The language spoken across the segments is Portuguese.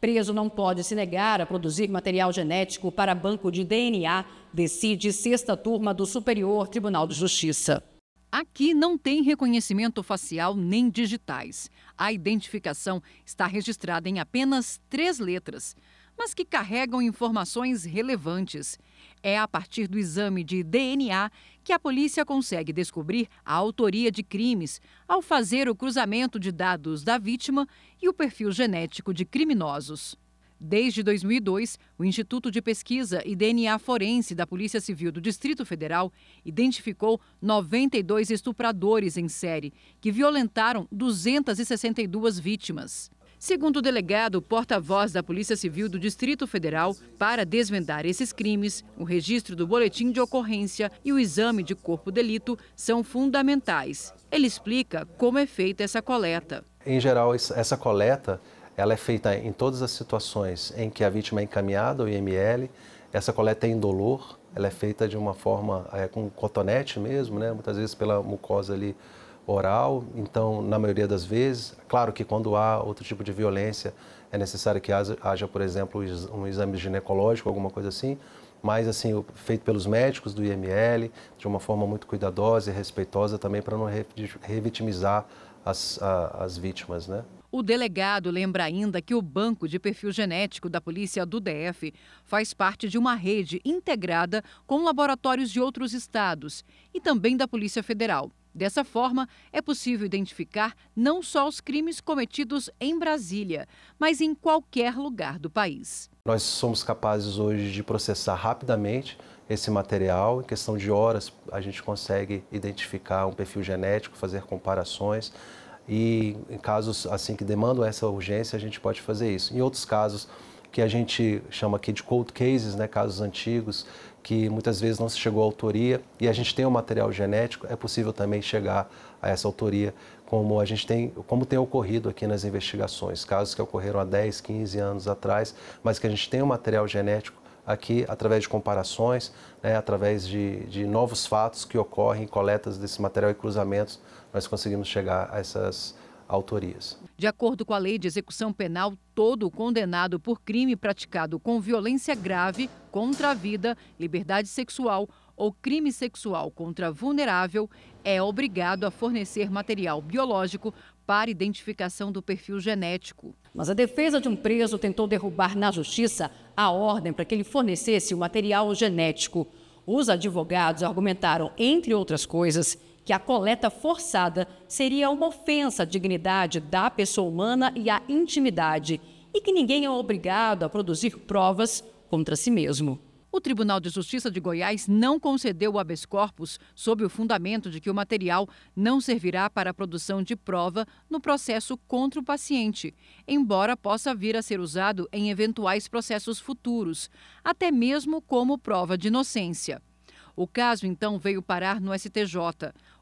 Preso não pode se negar a produzir material genético para banco de DNA, decide sexta turma do Superior Tribunal de Justiça. Aqui não tem reconhecimento facial nem digitais. A identificação está registrada em apenas três letras, mas que carregam informações relevantes. É a partir do exame de DNA que a polícia consegue descobrir a autoria de crimes ao fazer o cruzamento de dados da vítima e o perfil genético de criminosos. Desde 2002, o Instituto de Pesquisa e DNA Forense da Polícia Civil do Distrito Federal identificou 92 estupradores em série que violentaram 262 vítimas. Segundo o delegado, porta-voz da Polícia Civil do Distrito Federal, para desvendar esses crimes, o registro do boletim de ocorrência e o exame de corpo-delito são fundamentais. Ele explica como é feita essa coleta. Em geral, essa coleta ela é feita em todas as situações em que a vítima é encaminhada ao IML. Essa coleta é indolor, ela é feita de uma forma é, com cotonete mesmo, né? muitas vezes pela mucosa ali oral, então, na maioria das vezes, claro que quando há outro tipo de violência, é necessário que haja, por exemplo, um exame ginecológico, alguma coisa assim, mas assim, feito pelos médicos do IML, de uma forma muito cuidadosa e respeitosa também para não revitimizar as, as vítimas, né? O delegado lembra ainda que o Banco de Perfil Genético da Polícia do DF faz parte de uma rede integrada com laboratórios de outros estados e também da Polícia Federal. Dessa forma, é possível identificar não só os crimes cometidos em Brasília, mas em qualquer lugar do país. Nós somos capazes hoje de processar rapidamente esse material. Em questão de horas, a gente consegue identificar um perfil genético, fazer comparações. E em casos assim que demandam essa urgência, a gente pode fazer isso. Em outros casos, que a gente chama aqui de cold cases, né, casos antigos, que muitas vezes não se chegou à autoria e a gente tem o um material genético, é possível também chegar a essa autoria, como a gente tem, como tem ocorrido aqui nas investigações, casos que ocorreram há 10, 15 anos atrás, mas que a gente tem o um material genético aqui através de comparações, né, através de, de novos fatos que ocorrem, coletas desse material e cruzamentos, nós conseguimos chegar a essas autorias. De acordo com a lei de execução penal, todo condenado por crime praticado com violência grave contra a vida, liberdade sexual ou crime sexual contra vulnerável é obrigado a fornecer material biológico para identificação do perfil genético. Mas a defesa de um preso tentou derrubar na justiça a ordem para que ele fornecesse o material genético. Os advogados argumentaram, entre outras coisas, que a coleta forçada seria uma ofensa à dignidade da pessoa humana e à intimidade, e que ninguém é obrigado a produzir provas contra si mesmo. O Tribunal de Justiça de Goiás não concedeu o habeas corpus sob o fundamento de que o material não servirá para a produção de prova no processo contra o paciente, embora possa vir a ser usado em eventuais processos futuros, até mesmo como prova de inocência. O caso então veio parar no STJ.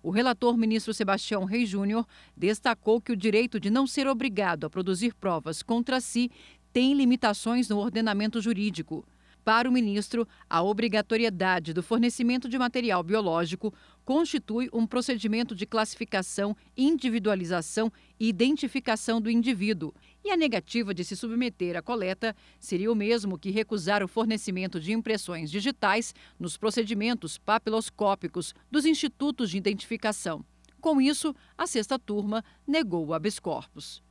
O relator ministro Sebastião Rei Júnior destacou que o direito de não ser obrigado a produzir provas contra si tem limitações no ordenamento jurídico. Para o ministro, a obrigatoriedade do fornecimento de material biológico constitui um procedimento de classificação, individualização e identificação do indivíduo. E a negativa de se submeter à coleta seria o mesmo que recusar o fornecimento de impressões digitais nos procedimentos papiloscópicos dos institutos de identificação. Com isso, a sexta turma negou o habeas corpus.